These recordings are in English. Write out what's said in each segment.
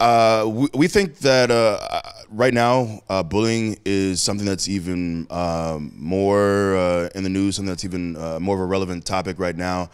Uh, we, we, think that uh, uh, right now uh, bullying is something that's even um, more uh, in the news, something that's even more of a relevant topic right now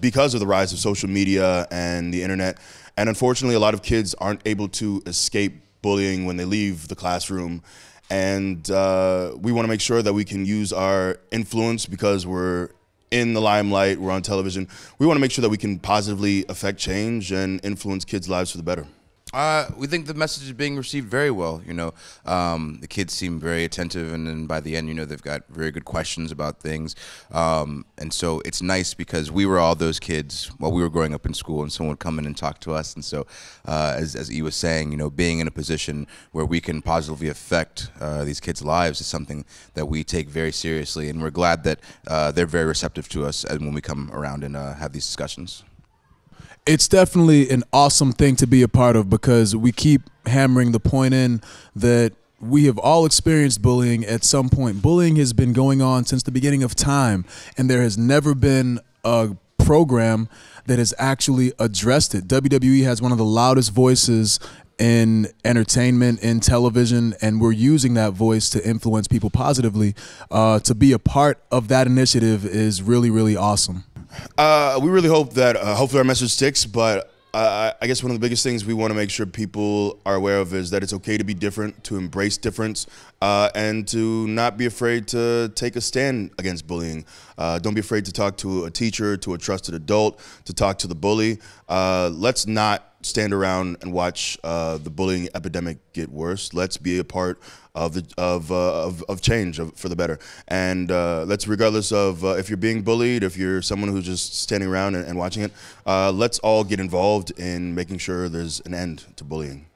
because of the rise of social media and the internet. And unfortunately, a lot of kids aren't able to escape bullying when they leave the classroom. And we want to make sure that we can use our influence because we're in the limelight, we're on television. We want to make sure that we can positively affect change and influence kids' lives for the better. Uh, we think the message is being received very well. You know, um, the kids seem very attentive, and then by the end, you know, they've got very good questions about things. Um, and so it's nice because we were all those kids while we were growing up in school, and someone would come in and talk to us. And so, uh, as as E was saying, you know, being in a position where we can positively affect uh, these kids' lives is something that we take very seriously, and we're glad that uh, they're very receptive to us uh, when we come around and uh, have these discussions it's definitely an awesome thing to be a part of because we keep hammering the point in that we have all experienced bullying at some point. Bullying has been going on since the beginning of time, and there has never been a program that has actually addressed it. WWE has one of the loudest voices in entertainment, in television, and we're using that voice to influence people positively. Uh, to be a part of that initiative is really, really awesome. Uh, we really hope that uh, hopefully our message sticks, but uh, I guess one of the biggest things we want to make sure people are aware of is that it's okay to be different, to embrace difference, uh, and to not be afraid to take a stand against bullying. Uh, don't be afraid to talk to a teacher, to a trusted adult, to talk to the bully. Uh, let's not stand around and watch uh, the bullying epidemic get worse. Let's be a part of the of uh, of, of, change of, for the better. And uh, let's, regardless of uh, if you're being bullied, if you're someone who's just standing around and, and watching it, uh, let's all get involved in making sure there's an end to bullying.